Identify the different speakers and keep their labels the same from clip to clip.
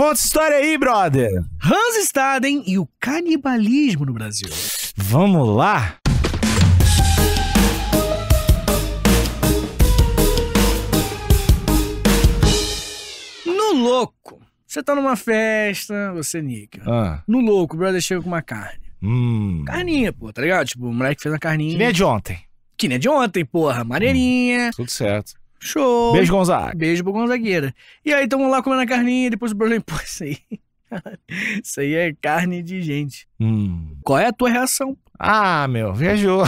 Speaker 1: Conta essa história aí, brother.
Speaker 2: Hans Staden e o canibalismo no Brasil.
Speaker 1: Vamos lá.
Speaker 2: No louco. Você tá numa festa, você nica. Ah. No louco, o brother chega com uma carne.
Speaker 1: Hum.
Speaker 2: Carninha, pô, tá ligado? Tipo, o moleque fez uma carninha. Que nem é de ontem. Que nem é de ontem, porra. Maneirinha. Hum. Tudo certo. Show. Beijo, Gonzaga. Beijo pro Gonzagueira. E aí, tamo lá comendo a carninha, depois o Burley, pô, isso aí. Isso aí é carne de gente. Hum. Qual é a tua reação?
Speaker 1: Ah, meu, viajou.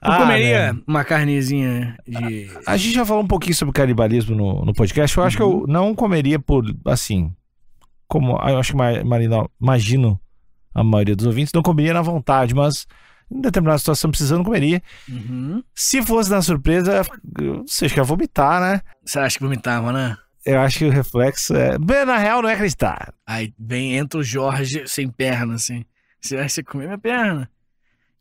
Speaker 2: ah, comeria
Speaker 1: uma carnezinha de. A, a, gente já falou um pouquinho sobre canibalismo no, no podcast. Eu uhum. acho que eu uhum. não comeria por, assim, como eu acho que Marina, imagino a maioria dos ouvintes, não comeria na vontade, mas em determinada situação precisando, comeria. Uhum. Se fosse na surpresa, você acha que ia vomitar, né? Você acha que vomitava, né? Eu acho que o reflexo é. Bem, na real, não é acreditar.
Speaker 2: Aí vem entra o Jorge sem perna, assim. Você acha que você comer minha perna?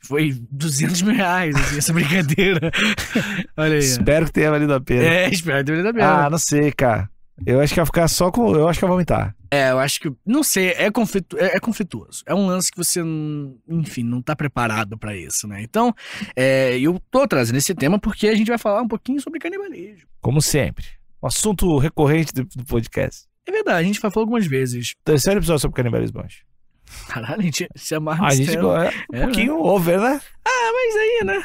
Speaker 2: Foi 200 mil reais assim, essa brincadeira. Olha aí. Espero
Speaker 1: que tenha valido a pena. É, espero
Speaker 2: que tenha valido a pena. Ah, não
Speaker 1: sei, cara. Eu acho que ia ficar só com. Eu acho que ia vomitar.
Speaker 2: É, eu acho que. Não sei, é, conflitu, é, é conflituoso. É um lance que você, enfim, não tá preparado para isso, né? Então, é, eu tô trazendo esse
Speaker 1: tema porque a gente vai falar um pouquinho sobre canibalismo. Como sempre. Um assunto recorrente do, do podcast. É verdade, a gente já falou algumas vezes. Terceiro episódio sobre canibalismo, acho.
Speaker 2: Caralho, a gente se amarra A gente É, um é, né? pouquinho né? over, né? Ah, mas aí, né?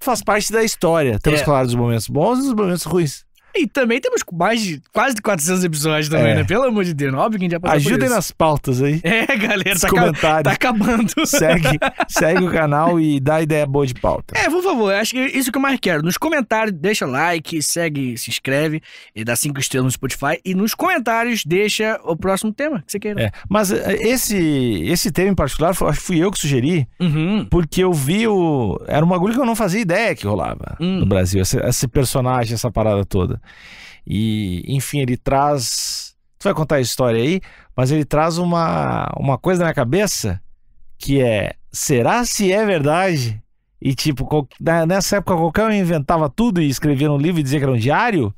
Speaker 1: Faz parte da história. Temos, é. claro, dos momentos bons e dos momentos ruins. E também temos mais de quase 400 episódios
Speaker 2: também, é. né? Pelo amor de Deus, óbvio que a gente já passou Ajudem nas
Speaker 1: pautas aí. É, galera, tá, comentários. tá acabando. Segue, segue o canal e dá ideia boa de pauta.
Speaker 2: É, por favor, acho que isso que eu mais quero. Nos comentários, deixa like, segue, se inscreve e dá cinco estrelas no Spotify. E nos comentários, deixa o próximo tema que você queira. É,
Speaker 1: mas é, esse, esse tema em particular, acho que fui eu que sugeri, uhum. porque eu vi o. Era um bagulho que eu não fazia ideia que rolava uhum. no Brasil, esse, esse personagem, essa parada toda. E, enfim, ele traz. Tu vai contar a história aí, mas ele traz uma, uma coisa na minha cabeça que é: será se é verdade? E, tipo, qual... Né, nessa época qualquer um inventava tudo e escrevia um livro e dizia que era um diário?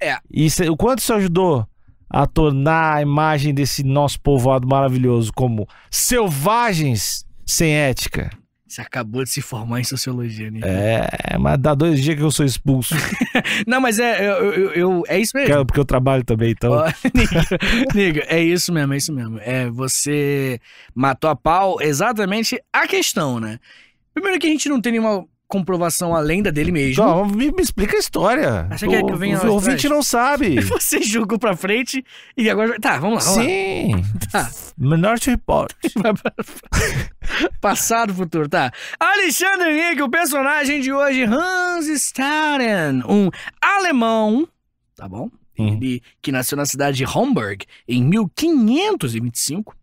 Speaker 1: É. E o quanto isso ajudou a tornar a imagem desse nosso povoado maravilhoso como selvagens sem ética?
Speaker 2: Você acabou de se formar em sociologia, né? É,
Speaker 1: mas dá dois dias que eu sou expulso.
Speaker 2: não, mas é, eu, eu, eu, é isso mesmo. porque
Speaker 1: eu trabalho também, então.
Speaker 2: Oh, é isso mesmo, é isso mesmo. É, você matou a pau exatamente a questão, né? Primeiro que a gente não tem nenhuma comprovação à lenda dele mesmo.
Speaker 1: Não, me, me explica a história. que é que eu venha o ouvinte não sabe. Você
Speaker 2: julgou pra frente e agora. Tá, vamos lá. Vamos Sim. Lá. Tá.
Speaker 1: Minority Report.
Speaker 2: Passado, futuro, tá. Alexandre Henrique, o personagem de hoje, Hans Staden, um alemão, tá bom? Ele, que nasceu na cidade de Homburg em 1525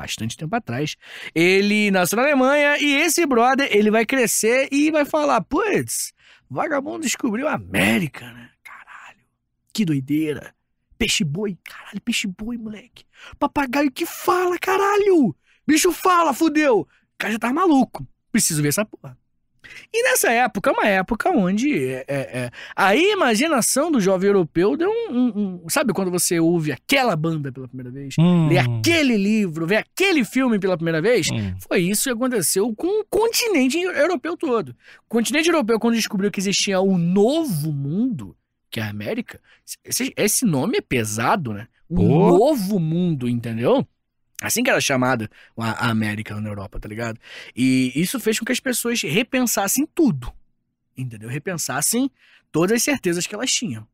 Speaker 2: bastante tempo atrás. Ele nasceu na Alemanha e esse brother, ele vai crescer e vai falar: putz, vagabundo descobriu a América, né? Caralho, que doideira. Peixe boi, caralho, peixe boi, moleque. Papagaio que fala, caralho. Bicho fala, fudeu. O cara já tá maluco. Preciso ver essa porra. E nessa época, é uma época onde é, é, é, a imaginação do jovem europeu deu um, um, um, Sabe quando você ouve aquela banda pela primeira vez? Hum. Lê aquele livro, vê aquele filme pela primeira vez? Hum. Foi isso que aconteceu com o continente europeu todo. O continente europeu, quando descobriu que existia o novo mundo, que é a América, esse, esse nome é pesado, né? O novo mundo, entendeu? Assim que era chamada a América na Europa, tá ligado? E isso fez com que as pessoas repensassem tudo, entendeu? Repensassem todas as certezas que elas tinham.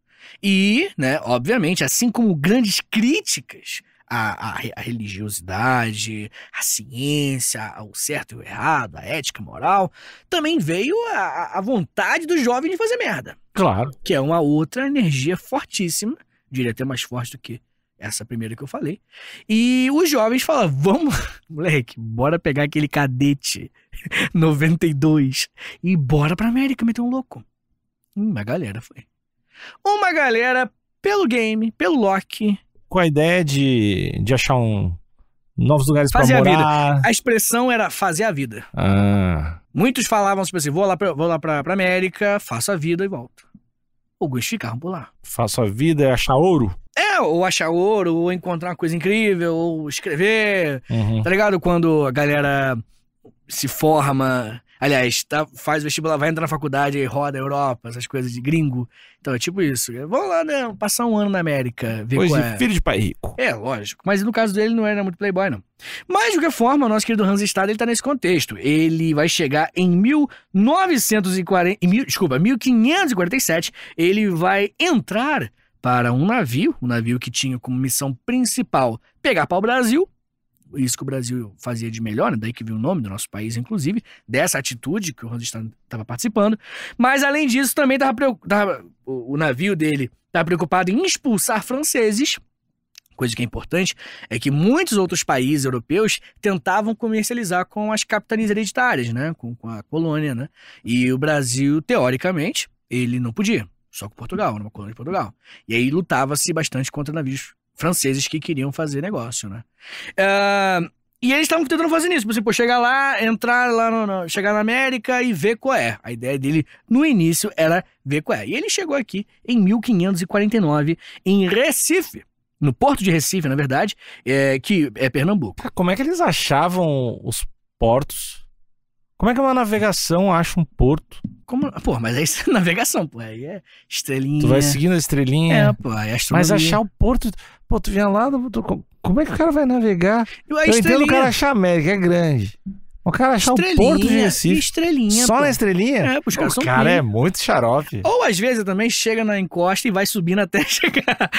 Speaker 2: E, né, obviamente, assim como grandes críticas à, à, à religiosidade, à ciência, ao certo e ao errado, à ética, moral, também veio a, a vontade do jovem de fazer merda. Claro. Que é uma outra energia fortíssima, diria até mais forte do que essa primeira que eu falei. E os jovens falam: vamos, moleque, bora pegar aquele cadete 92 e bora pra América meter um louco. Uma galera foi.
Speaker 1: Uma galera pelo game, pelo Loki. Com a ideia de, de achar um. Novos lugares fazer pra morar. a vida. A
Speaker 2: expressão era fazer a vida.
Speaker 1: Ah.
Speaker 2: Muitos falavam tipo assim: vou lá, pra, vou lá pra, pra América, faço a vida e volto alguns ficar por lá.
Speaker 1: Faço a vida é achar ouro?
Speaker 2: É, ou achar ouro, ou encontrar uma coisa incrível, ou escrever. Uhum. Tá ligado? Quando a galera se forma Aliás, tá, faz vestibular, vai entrar na faculdade, roda Europa, essas coisas de gringo. Então é tipo isso. É, vamos lá, né? Passar um ano na América, ver Hoje, é. filho de pai rico. É, lógico. Mas no caso dele não era muito playboy, não. Mas, de qualquer forma, o nosso querido Hans Stade, ele tá nesse contexto. Ele vai chegar em 1940... Em mil, desculpa, 1547. Ele vai entrar para um navio, um navio que tinha como missão principal pegar para o Brasil isso que o Brasil fazia de melhor, né? daí que veio o nome do nosso país, inclusive, dessa atitude que o Randstad estava participando. Mas, além disso, também tava, tava, o navio dele estava tá preocupado em expulsar franceses coisa que é importante, é que muitos outros países europeus tentavam comercializar com as capitanias hereditárias, né? Com, com, a colônia, né? E o Brasil, teoricamente, ele não podia. Só com Portugal, numa colônia de Portugal. E aí lutava-se bastante contra navios franceses que queriam fazer negócio, né? Uh, e eles estavam tentando fazer isso, tipo, assim, chegar lá, entrar lá, no, no, chegar na América e ver qual é. A ideia dele no início era ver qual é. E ele chegou aqui em 1549, em Recife. No porto de Recife, na verdade, é, que é Pernambuco. Como é que eles achavam os
Speaker 1: portos? Como é que uma navegação acha um porto? Como, pô, mas é isso navegação, pô. Aí é estrelinha. Tu vai seguindo a estrelinha. É, pô, aí é Mas achar o porto. Pô, tu vinha lá. Tu, como é que o cara vai navegar? Eu, eu entendo o cara achar a América, é grande. O cara achar o Porto de Recife. Estrelinha. Só pô. na estrelinha? É, pros caras o cara é muito xarope. Ou
Speaker 2: às vezes também chega na encosta e vai subindo até chegar.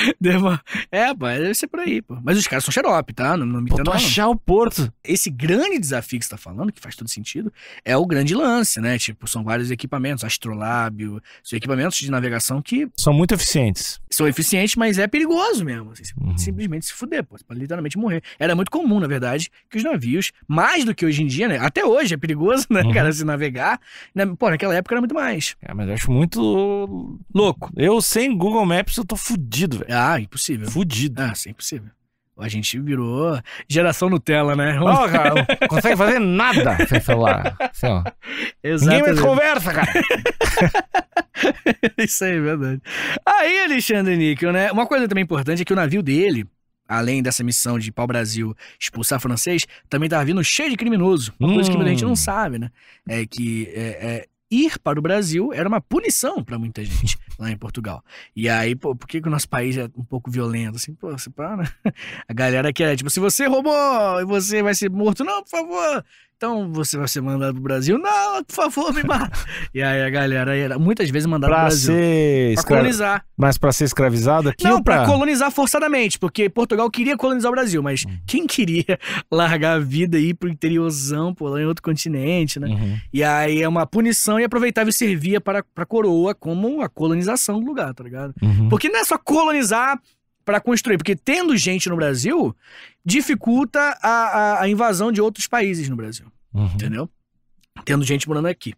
Speaker 2: É, pô, deve ser por aí, pô. Mas os caras são xarope, tá? Não, não me entendo. achar o Porto. Esse grande desafio que você tá falando, que faz todo sentido, é o grande lance, né? Tipo, são vários equipamentos, astrolábio, são equipamentos de navegação que. São muito
Speaker 1: eficientes.
Speaker 2: São eficientes, mas é perigoso mesmo. Você assim, uhum. Simplesmente se fuder, pô. Você pode literalmente morrer. Era muito comum, na verdade, que os navios, mais do que hoje em dia, né? até hoje é perigoso, né, uhum. cara, se navegar. Né, pô, naquela época era muito mais. É, mas eu acho muito louco. Eu sem Google Maps eu tô fudido, velho. Ah, impossível. Fudido. Ah, sim, impossível. A gente virou geração Nutella, né? Não, oh, cara, não consegue fazer nada sem celular. Assim, ó. Ninguém mais conversa, cara. Isso aí, é verdade. Aí, Alexandre Níquel, né? Uma coisa também importante é que o navio dele além dessa missão de pau-brasil expulsar francês, também tava tá vindo cheio de criminoso. Uma hum. coisa que a gente não hum. sabe, né? É que é, é, ir para o Brasil era uma punição para muita gente lá em Portugal. E aí, pô, por que, que o nosso país é um pouco violento? Assim, pô, você para, né? A galera quer, é tipo, se você roubou e você vai ser morto, não, por favor, então você vai ser mandado pro Brasil? Não, por favor, me mata. e aí a galera era muitas vezes mandada pra pro Brasil. Ser pra escra... colonizar.
Speaker 1: Mas pra ser escravizado aqui? Não, pra... pra
Speaker 2: colonizar forçadamente, porque Portugal queria colonizar o Brasil, mas uhum. quem queria largar a vida e ir pro interiorzão, pô, lá em outro continente, né? Uhum. E aí é uma punição e aproveitava e servia para pra coroa como a colonização do lugar, tá ligado? Uhum. Porque não é só colonizar para construir. Porque tendo gente no Brasil, dificulta a, a, a invasão de outros países no Brasil. Uhum. Entendeu? Tendo gente morando aqui.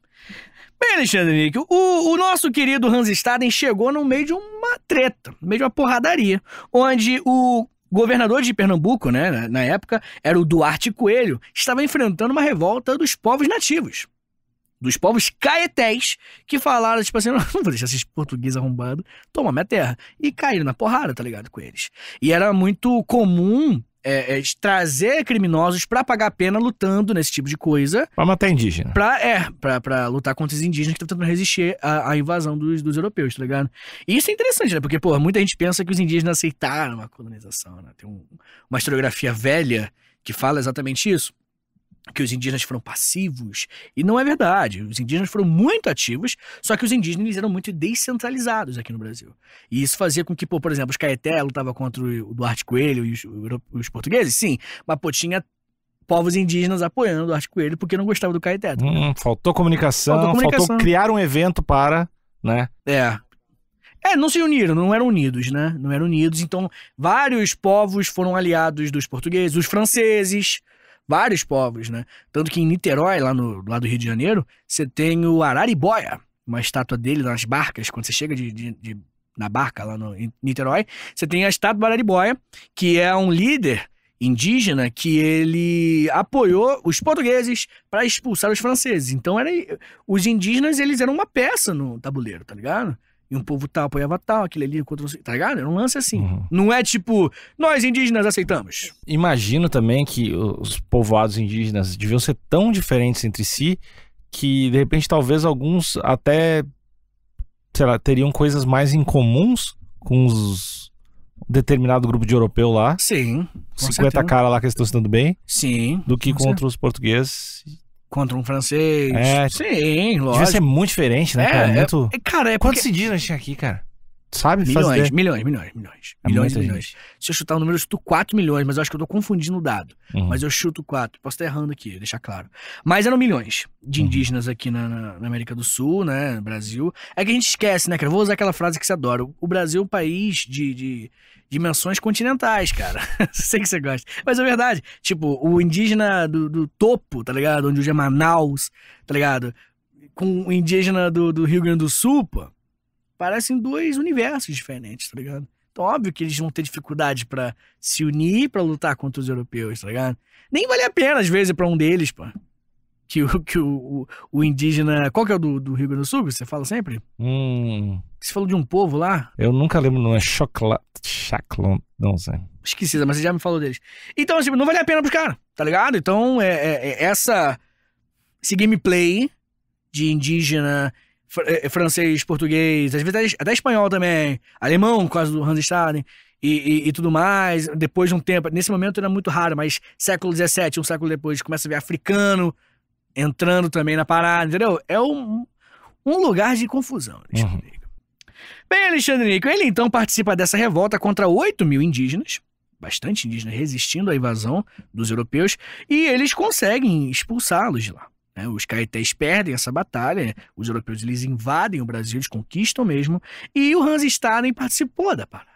Speaker 2: Bem, Alexandre Nick, o, o, nosso querido Hans Staden chegou no meio de uma treta, no meio de uma porradaria, onde o governador de Pernambuco, né, na época, era o Duarte Coelho, estava enfrentando uma revolta dos povos nativos dos povos caetés que falaram, tipo assim, não vou deixar esses portugueses arrombados tomar minha terra. E caíram na porrada, tá ligado, com eles. E era muito comum é, é, trazer criminosos para pagar pena lutando nesse tipo de coisa. Pra matar indígena. Pra, é, pra, pra lutar contra os indígenas que estão tentando resistir à, à invasão dos, dos, europeus, tá ligado? E isso é interessante, né? Porque, pô, muita gente pensa que os indígenas aceitaram a colonização, né? Tem um, uma historiografia velha que fala exatamente isso que os indígenas foram passivos. E não é verdade. Os indígenas foram muito ativos, só que os indígenas eram muito descentralizados aqui no Brasil. E isso fazia com que, pô, por exemplo, os Caeté lutavam contra o Duarte Coelho e os, os portugueses, sim, mas pô, tinha povos indígenas apoiando o Duarte Coelho porque não gostavam do Caeté.
Speaker 1: Hum, faltou, comunicação, faltou comunicação, faltou criar um evento para,
Speaker 2: né? É, é, não se uniram, não eram unidos, né? Não eram unidos. Então, vários povos foram aliados dos portugueses, os franceses, vários povos, né? Tanto que em Niterói, lá, no, lá do Rio de Janeiro, você tem o Araribóia, uma estátua dele nas barcas, quando você chega de, de, de na barca lá no, em Niterói, você tem a estátua do Araribóia, que é um líder indígena que ele apoiou os portugueses para expulsar os franceses. Então era os indígenas eles eram uma peça no tabuleiro, tá ligado? E um povo tal apoiava tal, aquele ali contra você. Tá ligado? É um lance assim. Uhum.
Speaker 1: Não é tipo, nós indígenas aceitamos. Imagino também que os povoados indígenas deviam ser tão diferentes entre si que, de repente, talvez alguns até, sei lá, teriam coisas mais incomuns com os determinado grupo de europeu lá. Sim. 50 certeza. cara lá que eles estão se dando bem. Sim. Do que com, os portugueses
Speaker 2: contra um francês. É. Sim, lógico. Devia ser
Speaker 1: muito diferente, né, é, cara? Muito...
Speaker 2: É, cara, é porque... Quantos indígenas tinha aqui, cara? sabe? Milhões, fazer. milhões, milhões, milhões. É milhões, milhões. Gente. Se eu chutar um número, eu chuto 4 milhões, mas eu acho que eu tô confundindo o dado. Uhum. Mas eu chuto 4. Posso estar errando aqui, deixar claro. Mas eram milhões de uhum. indígenas uhum. aqui na, na, América do Sul, né? No Brasil. É que a gente esquece, né, cara? vou usar aquela frase que você adora. O Brasil é um país de, de dimensões continentais, cara. Sei que você gosta. Mas é verdade. Tipo, o indígena do, do topo, tá ligado? Onde hoje é Manaus, tá ligado? Com o indígena do, do Rio Grande do Sul, pô parecem dois universos diferentes, tá ligado? Então, óbvio que eles vão ter dificuldade para se unir para lutar contra os europeus, tá ligado? Nem vale a pena, às vezes, para um deles, pô. Que, o, que o, o, o, indígena. Qual que é o do, do Rio Grande do Sul? Que você fala sempre?
Speaker 1: Hum.
Speaker 2: Você falou de um povo lá?
Speaker 1: Eu nunca lembro, não é chocolate. Chaclon, não sei.
Speaker 2: Esqueci, mas você já me falou deles. Então, assim, não vale a pena pros caras, tá ligado? Então, é, é, é essa. Esse gameplay de indígena eh, francês, português, às vezes até, espanhol também, alemão, por causa do Hans Staden. E, e, e, tudo mais, depois de um tempo. Nesse momento era muito raro, mas século XVII, um século depois, começa a ver africano entrando também na parada, entendeu? É um, um lugar de confusão, uhum. Bem, Alexandre Nico, ele então participa dessa revolta contra 8 mil indígenas, bastante indígenas, resistindo à invasão dos europeus, e eles conseguem expulsá-los de lá. Né? Os caetés perdem essa batalha, os europeus eles invadem o Brasil, eles conquistam mesmo, e o Hans Staden participou da parada.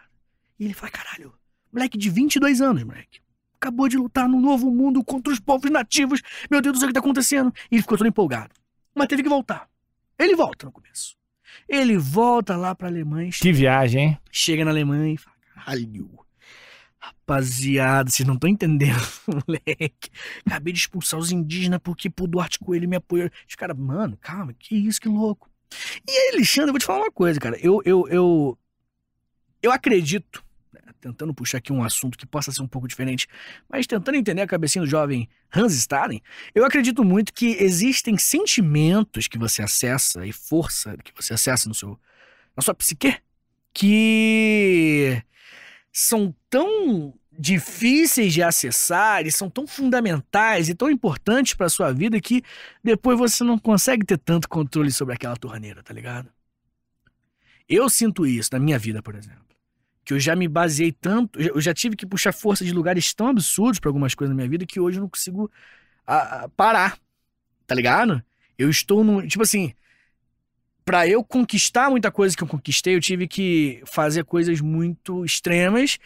Speaker 2: E ele fala: caralho, moleque de 22 anos, moleque. Acabou de lutar no novo mundo contra os povos nativos. Meu Deus do céu, o que tá acontecendo? E ele ficou todo empolgado. Mas teve que voltar. Ele volta no começo. Ele volta lá pra Alemanha. Que chega, viagem, hein? Chega na Alemanha e fala: caralho, Rapaziada, vocês não estão entendendo, moleque. Acabei de expulsar os indígenas porque pô, Duarte Coelho me apoiou. Os caras, mano, calma, que isso, que louco. E aí, Alexandre, eu vou te falar uma coisa, cara. Eu, eu, eu, eu acredito, né, tentando puxar aqui um assunto que possa ser um pouco diferente, mas tentando entender a cabecinha do jovem Hans Stalin, eu acredito muito que existem sentimentos que você acessa e força que você acessa no seu, na sua psique que são tão difíceis de acessar e são tão fundamentais e tão importantes para sua vida que depois você não consegue ter tanto controle sobre aquela torneira, tá ligado? Eu sinto isso na minha vida, por exemplo. Que eu já me baseei tanto, eu já tive que puxar força de lugares tão absurdos para algumas coisas na minha vida que hoje eu não consigo a, ah, a, ah, parar, tá ligado? Eu estou no. Tipo assim, para eu conquistar muita coisa que eu conquistei, eu tive que fazer coisas muito extremas.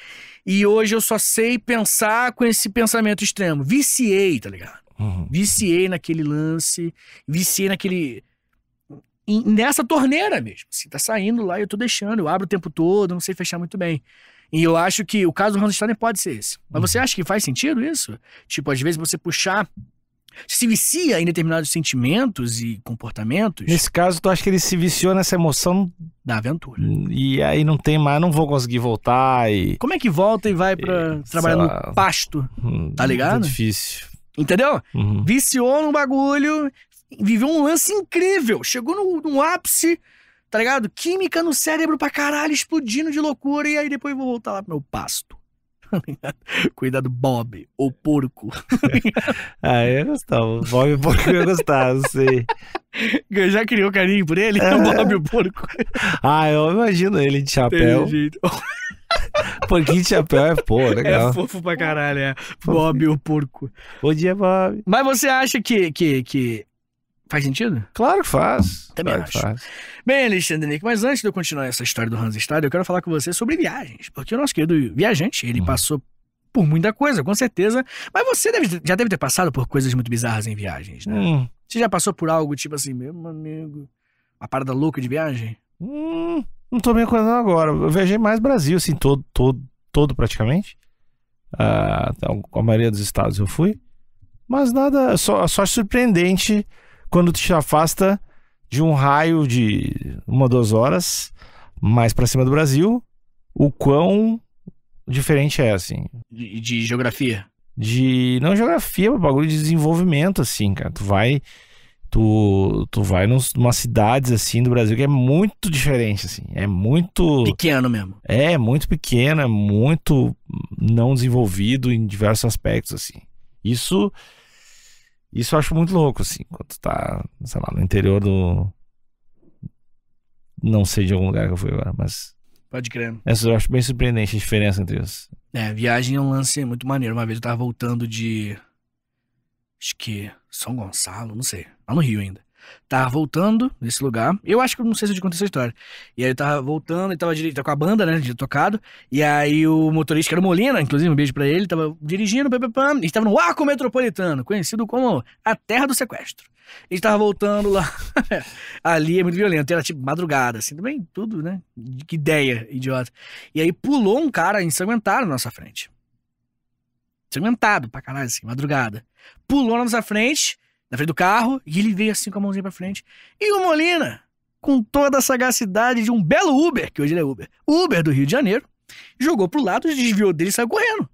Speaker 2: E hoje eu só sei pensar com esse pensamento extremo. Viciei, tá ligado? Uhum. Viciei naquele lance, viciei naquele. Nessa torneira mesmo. Assim, tá saindo lá e eu tô deixando. Eu abro o tempo todo, não sei fechar muito bem. E eu acho que o caso do Hans Steiner pode ser esse. Mas uhum. você acha que faz sentido isso? Tipo, às vezes você puxar se vicia em determinados sentimentos e comportamentos. Nesse caso, tu acha que ele se viciou nessa emoção
Speaker 1: da aventura. Hum, e aí não tem mais, não vou conseguir voltar e
Speaker 2: Como é que volta e vai para trabalhar lá. no
Speaker 1: pasto? Hum, tá ligado? É difícil. Entendeu? Uhum. Viciou
Speaker 2: no bagulho, viveu um lance incrível, chegou no, num ápice, tá ligado? Química no cérebro pra caralho, explodindo de loucura e aí depois vou voltar lá pro meu pasto tá do Cuidado, Bob, o porco. ah, eu gostava. Bob
Speaker 1: o porco eu é gostava, sei.
Speaker 2: Eu já criou carinho por ele? É. Bob o porco.
Speaker 1: Ah, eu imagino ele de chapéu. Porquinho de chapéu é pô, é legal. É fofo
Speaker 2: pra caralho, é. Bob o porco. Bom dia, Bob. Mas você acha que, que, que Faz sentido? Claro que faz. Também claro acho. Faz. Bem, Alexandre Nick, mas antes de eu continuar essa história do Hans Stade, eu quero falar com você sobre viagens. Porque o nosso querido viajante, ele uhum. passou por muita coisa, com certeza. Mas você deve, já deve ter passado por coisas muito bizarras em viagens, né? Hum. Você já passou por algo tipo assim, meu amigo, uma parada louca de viagem?
Speaker 1: Hum, não tô me acordando agora. Eu viajei mais Brasil, assim, todo, todo, todo praticamente. Ah, então, a maioria dos estados eu fui. Mas nada, só, só surpreendente quando te afasta de um raio de uma duas horas mais para cima do Brasil, o quão diferente é, assim.
Speaker 2: De, de geografia?
Speaker 1: De. Não geografia, bagulho de desenvolvimento, assim, cara. Tu vai. Tu, tu vai nos, umas cidades assim do Brasil que é muito diferente, assim. É muito. Pequeno mesmo. É, muito pequeno, é muito não desenvolvido em diversos aspectos, assim. Isso isso eu acho muito louco, assim, quando tu tá, sei lá, no interior do. Não sei de algum lugar que eu fui agora, mas. Pode crer. Essa eu acho bem surpreendente a diferença entre os.
Speaker 2: É, viagem é um lance muito maneiro. Uma vez eu tava voltando de. Acho que. São Gonçalo, não sei. Lá no Rio ainda. Tava voltando nesse lugar. Eu acho que não sei se eu te contei essa história. E aí eu tava voltando, e tava, tá com a banda, né? De tocado. E aí o motorista, que era o Molina, inclusive, um beijo pra ele, tava dirigindo, pam, pam, pam, e tava no Arco Metropolitano, conhecido como a Terra do Sequestro. Ele tava voltando lá. Ali é muito violento. Era tipo madrugada, assim, também tudo, né? Que ideia, idiota. E aí pulou um cara ensanguentado na nossa frente. Ensanguentado pra caralho, assim, madrugada. Pulou na nossa frente na frente do carro e ele veio assim com a mãozinha pra frente. E o Molina, com toda a sagacidade de um belo Uber, que hoje ele é Uber, Uber do Rio de Janeiro, jogou pro lado, desviou dele e saiu correndo.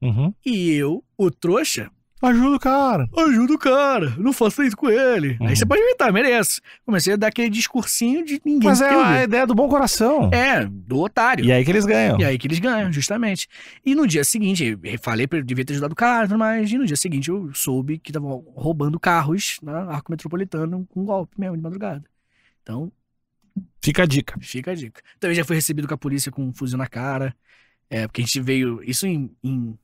Speaker 2: Uhum. E eu, o trouxa, Ajuda o cara. Ajuda o cara. Não faça isso com ele. Uhum. Aí você pode inventar, merece. Comecei a dar aquele discursinho de ninguém. Mas é a
Speaker 1: ideia do bom coração.
Speaker 2: É, do otário. E aí que eles ganham. E aí que eles ganham, justamente. E no dia seguinte, falei pra devia ter ajudado o cara e tudo mais. E no dia seguinte eu soube que estavam roubando carros na Arco Metropolitano com um golpe mesmo de madrugada. Então. Fica a dica. Fica a dica. Também já fui recebido com a polícia com um fuzil na cara. É, porque a gente veio. Isso em. em...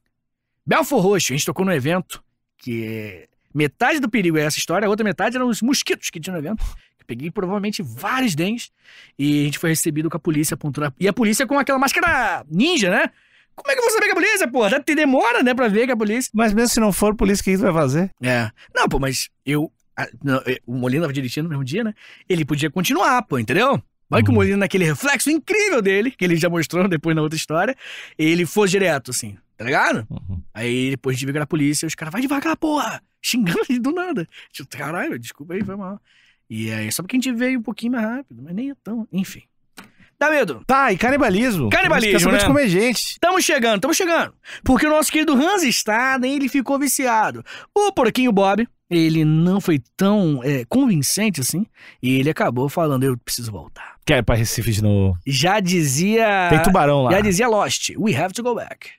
Speaker 2: Belfor Roxo, a gente tocou no evento que é... metade do perigo é essa história, a outra metade eram os mosquitos que tinha no evento. peguei provavelmente vários dentes e a gente foi recebido com a polícia apontando. E a polícia com aquela máscara ninja, né? Como é que eu vou saber que é a polícia, pô? Até demora, né, pra ver que é a polícia. Mas mesmo se não for polícia, o que isso vai fazer? É. Não, pô, mas eu. A, não, eu o Molina tava dirigindo no mesmo dia, né? Ele podia continuar, pô, entendeu? com o Molina, naquele reflexo incrível dele, que ele já mostrou depois na outra história, ele foi direto, assim, tá ligado? Uhum. Aí depois a gente veio na polícia, os caras, vai devagar, porra! Xingando ele do nada. Tipo, caralho, desculpa aí, foi mal. E aí, só porque a gente veio um pouquinho mais rápido, mas nem é tão, enfim. Dá medo. Tá, e canibalismo. Canibalismo, né? de comer gente. Tamo chegando, tamo chegando. Porque o nosso querido Hans está, nem ele ficou viciado. O porquinho Bob, ele não foi tão é, convincente assim, e ele acabou falando: eu preciso voltar.
Speaker 1: Quer ir é pra Recife de novo?
Speaker 2: Já dizia. Tem tubarão lá. Já dizia Lost: we have to go back.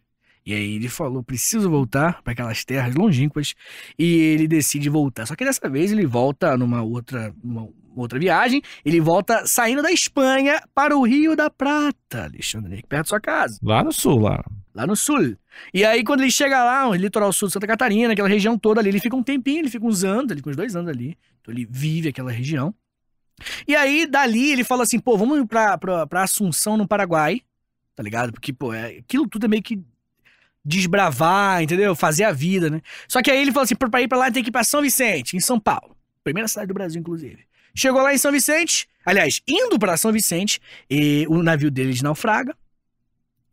Speaker 2: E aí ele falou: preciso voltar para aquelas terras longínquas, e ele decide voltar. Só que dessa vez ele volta numa outra. Numa, outra viagem, ele volta saindo da Espanha para o Rio da Prata, Alexandre, perto da sua casa. Lá no sul, lá. Lá no sul. E aí, quando ele chega lá, o litoral sul de Santa Catarina, aquela região toda ali, ele fica um tempinho, ele fica uns anos, ele fica uns dois anos ali. Então ele vive aquela região. E aí, dali, ele fala assim, pô, vamos pra, pra, pra Assunção, no Paraguai, tá ligado? Porque, pô, é, aquilo tudo é meio que desbravar, entendeu? Fazer a vida, né? Só que aí ele fala assim, pra ir pra lá tem que ir pra São Vicente, em São Paulo. Primeira cidade do Brasil, inclusive. Chegou lá em São Vicente, aliás, indo para São Vicente, e o navio deles naufraga.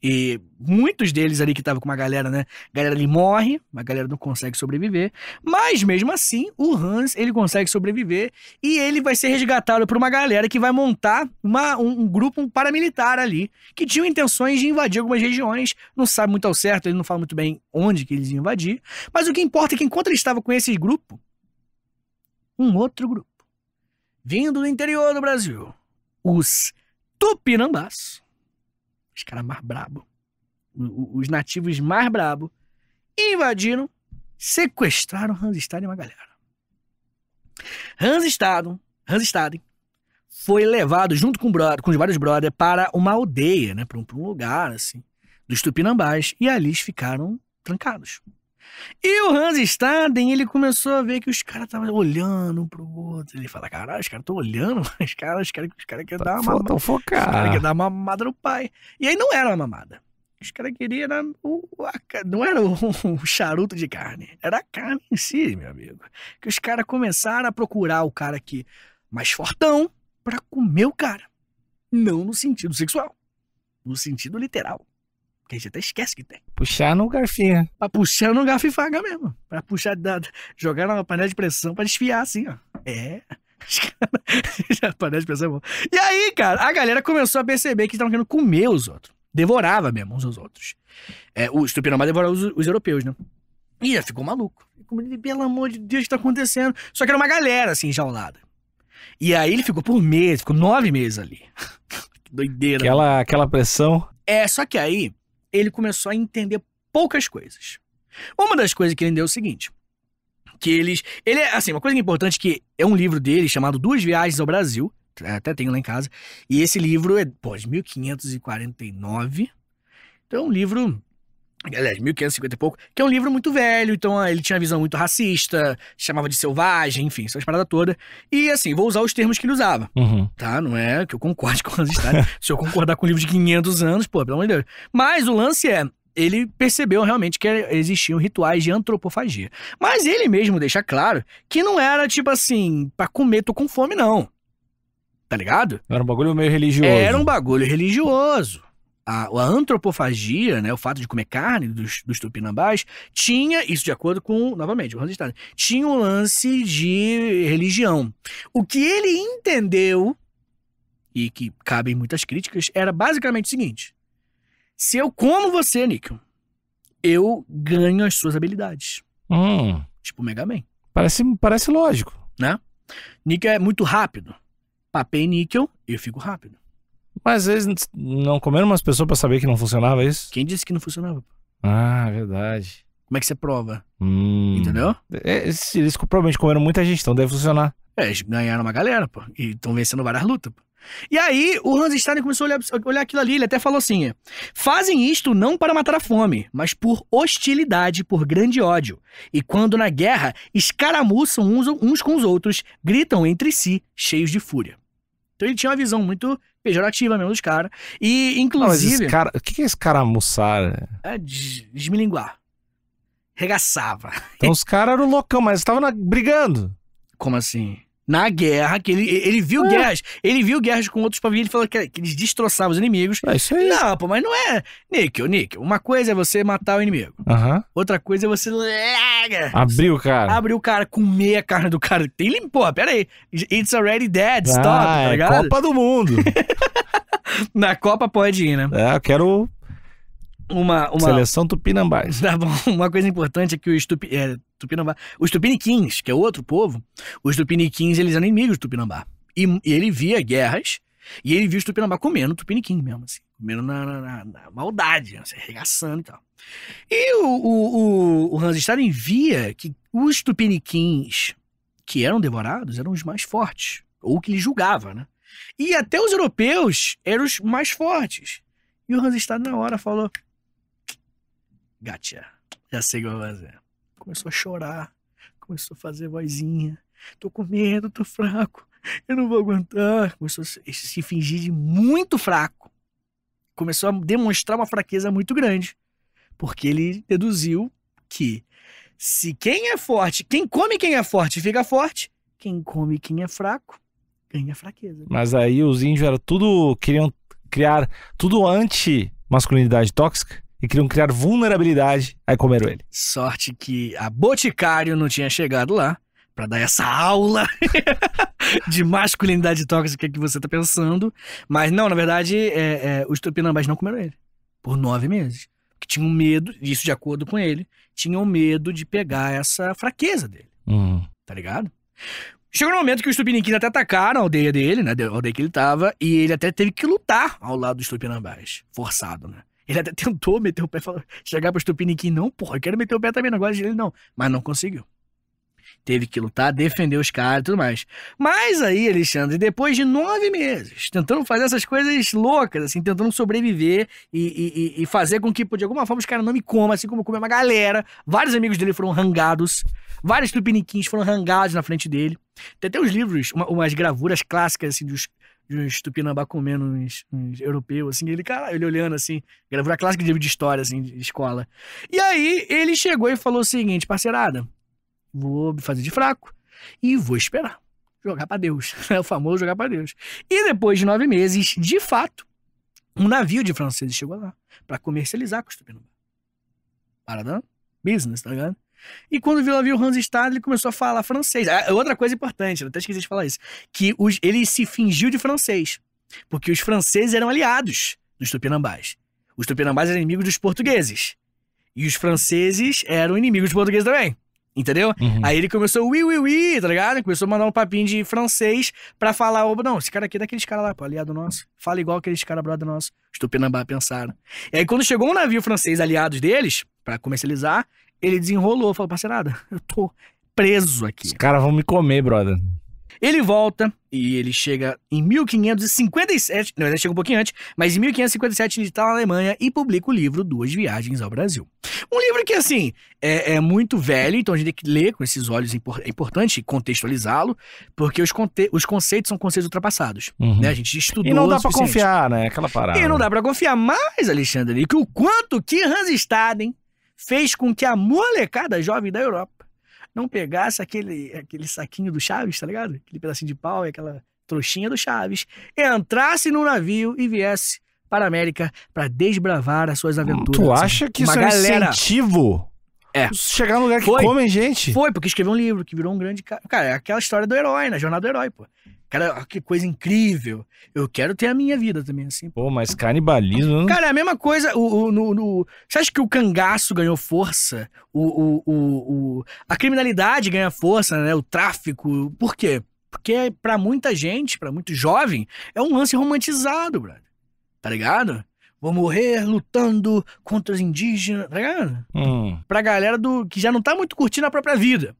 Speaker 2: E muitos deles ali que estavam com uma galera, né? galera ali morre, a galera não consegue sobreviver. Mas mesmo assim, o Hans, ele consegue sobreviver e ele vai ser resgatado por uma galera que vai montar uma, um, um grupo um paramilitar ali, que tinham intenções de invadir algumas regiões. Não sabe muito ao certo, ele não fala muito bem onde que eles iam invadir. Mas o que importa é que enquanto ele estava com esse grupo, um outro grupo vindo do interior do Brasil, os tupinambás, os caras mais brabo, os nativos mais brabo, invadiram, sequestraram Hans Staden e uma galera. Hans Staden, Hans Staden foi levado junto com, com os vários brothers para uma aldeia, né, para um, um, lugar assim, dos tupinambás, e ali eles ficaram trancados. E o Hans Staden, ele começou a ver que os caras estavam olhando um pro outro. Ele fala: caralho, os caras estão olhando, os caras os cara, os cara querem tá dar uma mamada. Os caras querem dar uma mamada no pai. E aí não era uma mamada. Os caras queriam, o, não era o, charuto de carne, era a carne em si, meu amigo. Que os caras começaram a procurar o cara aqui mais fortão para comer o cara. Não no sentido sexual, no sentido literal. Porque a gente até esquece que tem. Puxar no garfinha. Né? Pra puxar no garfo e faga mesmo. Pra puxar, da, jogar na panela de pressão pra desfiar assim, ó. É. a panela de pressão é bom. E aí, cara, a galera começou a perceber que estavam querendo comer os outros. Devorava mesmo uns aos outros. É, o mais devorava os, os europeus, né? E já ficou maluco. Pelo amor de Deus, o que tá acontecendo? Só que era uma galera, assim, enjaulada. E aí ele ficou por meses, ficou nove meses ali.
Speaker 1: que doideira. Aquela, aquela pressão.
Speaker 2: É, só que aí ele começou a entender poucas coisas. Uma das coisas que ele entendeu é o seguinte: que eles. Ele é, assim, uma coisa importante que é um livro dele chamado Duas Viagens ao Brasil, até tenho lá em casa, e esse livro é, pô, de 1549. Então é um livro aliás, 1550 e pouco, que é um livro muito velho, então ah, ele tinha uma visão muito racista, chamava de selvagem, enfim, essas paradas todas. E assim, vou usar os termos que ele usava, uhum. tá? Não é que eu concorde com o Se eu concordar com um livro de 500 anos, pô, pelo amor de Deus. Mas o lance é, ele percebeu realmente que existiam rituais de antropofagia. Mas ele mesmo deixa claro que não era tipo assim, pra comer, tô com fome, não. Tá ligado? Era um bagulho meio religioso. Era um bagulho religioso a, a, antropofagia, né, o fato de comer carne dos, dos tupinambás, tinha, isso de acordo com, novamente, o Hans Stalin, tinha um lance de religião. O que ele entendeu, e que cabem muitas críticas, era basicamente o seguinte: se eu como você, Níquel, eu ganho as suas habilidades. Hum. Tipo Mega Man. Parece, parece lógico. Né? Níquel é muito rápido. Papei níquel, eu fico rápido.
Speaker 1: Mas eles não comeram umas pessoas para saber que não funcionava é isso? Quem disse que não funcionava? Ah, verdade. Como é que você prova? Hum. Entendeu? É, eles, eles provavelmente comeram
Speaker 2: muita gente, então deve funcionar. É, eles ganharam uma galera, pô. E estão vencendo várias lutas, pô. E aí, o Hans Stein começou a olhar, olhar aquilo ali, ele até falou assim: fazem isto não para matar a fome, mas por hostilidade, por grande ódio. E quando na guerra, escaramuçam uns, uns com os outros, gritam entre si, cheios de fúria. Então ele tinha uma visão muito
Speaker 1: pejorativa mesmo dos caras. E, ah, inclusive. Não, cara, o que é esse cara almoçar?
Speaker 2: É desmilinguar. Regaçava.
Speaker 1: Então os caras eram loucão, mas estavam brigando.
Speaker 2: Como assim? na guerra, que ele, ele viu é. guerras, ele viu guerras com outros pavilhões, ele falou que, que eles destroçavam os inimigos. É isso aí. Não, pô, mas não é. Níquel, Níquel, uma coisa é você matar o inimigo. Outra coisa é você. Abrir o cara. Abrir o cara, comer a carne do cara. Tem limpo, pera aí. It's already dead, stop, ah, tá é ligado? É Copa do
Speaker 1: Mundo.
Speaker 2: na Copa pode
Speaker 1: ir, né? É, eu quero
Speaker 2: uma, uma... Seleção Tupinambás. Tá bom. Uma coisa importante é que os, tupi... é, tupinambá... os Tupiniquins, que é outro povo, os Tupiniquins eles eram inimigos do Tupinambá. E, e ele via guerras e ele viu os Tupinambá comendo Tupiniquim mesmo, assim, comendo na, na, na maldade, assim, arregaçando e tal. E o, o, o, o Hans Stalin via que os Tupiniquins que eram devorados eram os mais fortes, ou que ele julgava, né? E até os europeus eram os mais fortes. E o Hans Stalin na hora falou: Gatia, já sei o que eu vou fazer. Começou a chorar, começou a fazer vozinha. Tô com medo, tô fraco, eu não vou aguentar. Começou a se fingir de muito fraco. Começou a demonstrar uma fraqueza muito grande. Porque ele deduziu que se quem é forte, quem come quem é forte fica forte, quem come quem é fraco ganha fraqueza.
Speaker 1: Mas aí os índios eram tudo. queriam criar tudo anti-masculinidade tóxica? e queriam criar vulnerabilidade, aí comeram ele. Sorte que a Boticário não tinha chegado lá para dar
Speaker 2: essa aula de masculinidade tóxica que você tá pensando. Mas não, na verdade, é, é, os tupinambás não comeram ele por nove meses. Que tinham medo, isso de acordo com ele, tinham medo de pegar essa fraqueza dele. Uhum. Tá ligado? Chegou no um momento que os tupiniquins até atacaram a aldeia dele, né? A aldeia que ele tava, e ele até teve que lutar ao lado dos tupinambás. Forçado, né? Ele até tentou meter o pé, falou, chegar pro Stupiniquim, não, porra, eu quero meter o pé também no negócio dele, não. Mas não conseguiu. Teve que lutar, defender os caras e tudo mais. Mas aí, Alexandre, depois de nove meses, tentando fazer essas coisas loucas, assim, tentando sobreviver e, e, e fazer com que, de alguma forma, os caras não me comam, assim como comer uma galera. Vários amigos dele foram rangados, vários tupiniquins foram rangados na frente dele. Tem até os livros, uma, umas gravuras clássicas, assim, dos, de uns tupinambá comendo uns, uns europeus, assim. Ele, cara ele olhando assim, gravura clássica de livro de história, assim, de escola. E aí ele chegou e falou o seguinte, parceirada vou fazer de fraco e vou esperar. Jogar para Deus. É o famoso jogar para Deus. E depois de nove meses, de fato, um navio de franceses chegou lá para comercializar com os tupinambá. Parada? Business, tá ligado? E quando o viu Hans Stadler, ele começou a falar francês. Ah, outra coisa importante, até esqueci de falar isso, que os, ele se fingiu de francês, porque os franceses eram aliados dos tupinambás. Os tupinambás eram inimigos dos portugueses. E os franceses eram inimigos dos portugueses também. Entendeu? Uhum. Aí ele começou ui, ui, ui, tá ligado? Começou a mandar um papinho de francês pra falar, oh, não, esse cara aqui é daqueles caras lá, pô, aliado nosso. Fala igual aqueles caras, brother nosso. Os Tupinambá pensaram. E aí quando chegou um navio francês aliados deles, para comercializar, ele desenrolou, falou, parceirada, eu tô preso aqui. Os caras vão me comer, brother. Ele volta e ele chega em 1557, não, ele chega um pouquinho antes, mas em 1557 ele está na Alemanha e publica o livro Duas Viagens ao Brasil. Um livro que, assim, é, é muito velho, então a gente tem que ler com esses olhos, é importante contextualizá-lo, porque os, conte os conceitos são conceitos ultrapassados, uhum. né? A gente estudou E não dá pra confiar,
Speaker 1: né? Aquela parada. E não
Speaker 2: dá pra confiar mais, Alexandre, que o quanto que Hans Staden fez com que a molecada jovem da Europa não pegasse aquele, aquele saquinho do Chaves, tá ligado? Aquele pedacinho de pau e aquela trouxinha do Chaves, entrasse no navio e viesse para a América para desbravar as suas aventuras. Tu acha que Uma isso é galera... é incentivo é. Chegar num lugar que foi. comem gente. Foi, porque escreveu um livro que virou um grande. Cara, Cara, é aquela história do herói, na né, jornada do herói, pô. Cara, que coisa incrível. Eu quero ter a minha vida também,
Speaker 1: assim. Pô, mas canibalismo. Né?
Speaker 2: Cara, é a mesma coisa. O, o no, no... Você acha que o cangaço ganhou força? O, o, o, A criminalidade ganha força, né? O tráfico. Por quê? Porque é para muita gente, para muito jovem, é um lance romantizado, brother. Tá ligado? Vou morrer lutando contra os indígenas. Tá ligado? Hum. Pra galera do que já não tá muito curtindo a própria vida.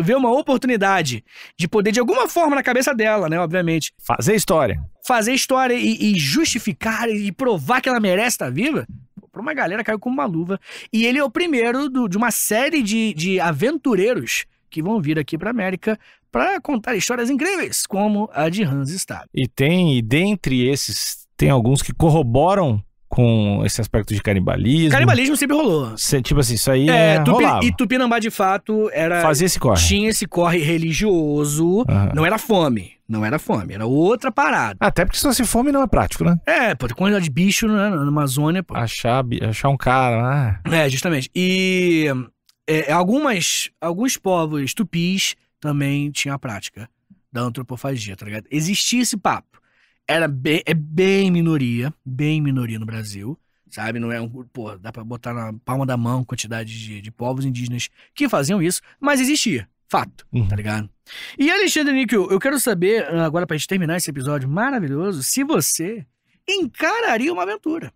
Speaker 2: Ver uma oportunidade de poder, de alguma forma, na cabeça dela, né? Obviamente. Fazer história. Fazer história e, e justificar e provar que ela merece estar tá viva pra uma galera caiu como uma luva. E ele é o primeiro do, de uma série de, de aventureiros que vão vir aqui pra América para contar histórias incríveis, como a de Hans Stab.
Speaker 1: E tem, e dentre esses, tem alguns que corroboram com esse aspecto de canibalismo. Canibalismo
Speaker 2: sempre rolou.
Speaker 1: Cê, tipo assim, isso aí é, é Tupi, E
Speaker 2: Tupinambá, de fato, era... Fazia esse corre. Tinha esse corre religioso. Uhum. Não era fome. Não era fome. Era outra parada. Até porque se fosse fome, não é prático, né? É, pô. Quantidade de bicho né, na Amazônia, pô. Achar, achar um cara, né? É, justamente. E é, é, algumas, alguns povos tupis também tinham a prática da antropofagia, tá ligado? Existia esse papo era bem, é bem minoria, bem minoria no Brasil, sabe? Não é um. Pô, dá pra botar na palma da mão quantidade de, de povos indígenas que faziam isso, mas existia. Fato, tá uhum. tá ligado? E Alexandre Níquel, eu quero saber, ah, agora pra gente terminar esse episódio maravilhoso, se você encararia uma aventura.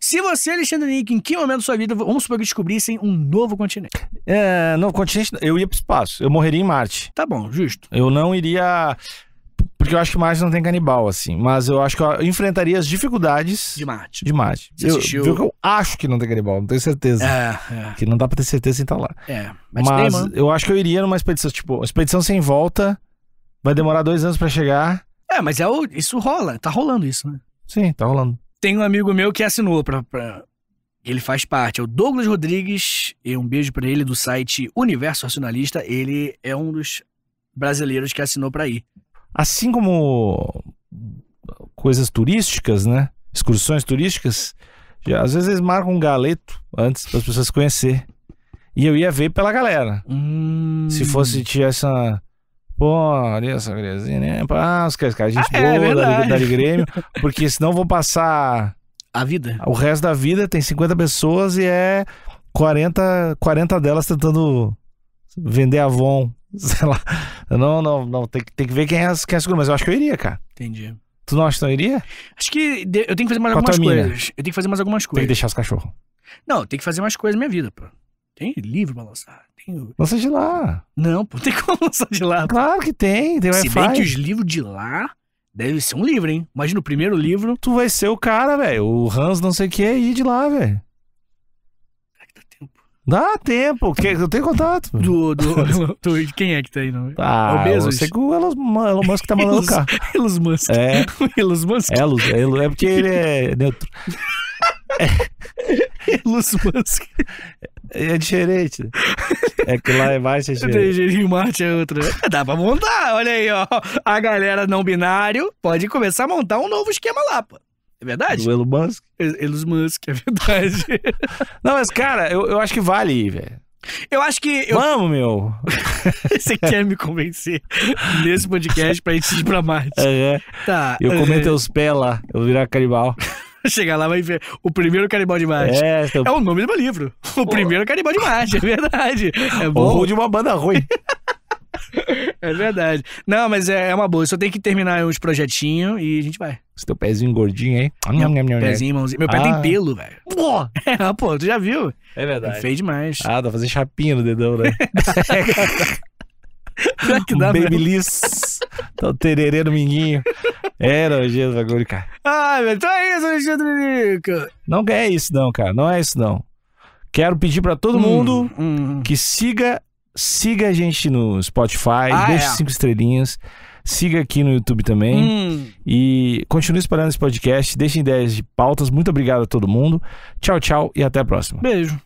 Speaker 2: Se você, Alexandre Nick, em que momento da sua vida, vamos supor que descobrissem um novo continente?
Speaker 1: É, novo continente, eu ia pro espaço. Eu morreria em Marte. Tá bom, justo. Eu não iria porque eu acho que Marte não tem canibal, assim. Mas eu acho que eu enfrentaria as dificuldades. De Marte. De Marte. Você eu, assistiu... eu, eu acho que não tem canibal, não tenho certeza. É, é. Que não dá pra ter certeza sem estar tá lá. É. Mas, mas tem, eu acho que eu iria numa expedição, tipo, expedição sem volta, vai demorar dois anos para chegar. É, mas é o, isso rola, tá rolando isso, né? Sim, tá rolando.
Speaker 2: Tem um amigo meu que é assinou pra, pra... Ele faz parte, é o Douglas Rodrigues, e um beijo para ele do site Universo Racionalista. Ele é um dos brasileiros que assinou para ir.
Speaker 1: Assim como coisas turísticas, né? Excursões turísticas, já, às vezes eles marcam um galeto antes para as pessoas conhecer. E eu ia ver pela galera. Hum. Se fosse tivesse essa Pô, ali essa guriazinha, né? Ah, os caras, a gente ah, é, boa da, da Grêmio, porque senão vou passar a vida. O resto da vida tem 50 pessoas e é 40, 40 delas tentando vender Avon Sei lá. Não, não, não. Tem, tem que ver quem é, quem é seguro, mas eu acho que eu iria, cara. Entendi. Tu não acha que eu iria? Acho que de, eu tenho que fazer mais algumas coisas.
Speaker 2: Eu tenho que fazer mais algumas coisas. Tem que deixar os cachorros. Não,
Speaker 1: tem que fazer mais coisas na minha vida,
Speaker 2: pô. Tem livro pra lançar. Tem...
Speaker 1: Lança de lá. Não, pô,
Speaker 2: tem como lançar de lá. Pô. Claro
Speaker 1: que tem, tem Se bem que os livros de lá deve ser um livro, hein? Imagina o primeiro livro. Tu vai ser o cara, velho. O Hans não sei o que é, ir de lá, velho. Dá tempo, que eu tenho contato. Do, do,
Speaker 2: do, quem é que tá aí? Não? Ah, é o Bezos? Eu sei que
Speaker 1: o Elon, Elon Musk tá mandando o carro. É. Elon Musk. É. Elon Musk. É, é porque ele é neutro. é. Elon Musk. É, é diferente. É que lá é mais é diferente. E Marte é outra. Dá pra
Speaker 2: montar, olha aí, ó. A galera não binário pode começar a montar um novo esquema lá, pô.
Speaker 1: É verdade? Do Elon Musk. Elon Musk, é verdade. Não, mas cara, eu, eu acho que vale ir, velho.
Speaker 2: Eu acho que. Eu... Vamos,
Speaker 1: meu! Você quer me convencer
Speaker 2: nesse podcast pra gente ir pra Marte?
Speaker 1: É. Tá. Eu comer os teus pés lá, eu vou virar canibal.
Speaker 2: Chegar lá vai ver o primeiro canibal de Marte. É, tô... é o nome do meu livro. O primeiro canibal de Marte, é verdade. É bom. Ou de uma banda
Speaker 1: ruim. É
Speaker 2: verdade. Não, mas é, é uma boa. Eu só tem que terminar uns projetinhos e a gente vai.
Speaker 1: Esse teu pezinho gordinho aí. Meu pezinho, mãozinho. Meu pé tem ah.
Speaker 2: pelo, velho. Pô! É, pô, tu já viu? É verdade. É feio
Speaker 1: demais. Ah, dá pra fazer chapinha no dedão, né? Será que dá, Babyliss. tá o tererê no minguinho. Era é, o jeito do bagulho, cara.
Speaker 2: Ai, ah, velho. Então é isso, Alexandre Nico.
Speaker 1: Não é isso não, cara. Não é isso não. Quero pedir para todo hum, mundo hum. que siga Siga a gente no Spotify, ah, deixe é. cinco estrelinhas. Siga aqui no YouTube também. Hum. E continue espalhando esse podcast. Deixem ideias de pautas. Muito obrigado a todo mundo. Tchau, tchau e até a próxima.
Speaker 2: Beijo.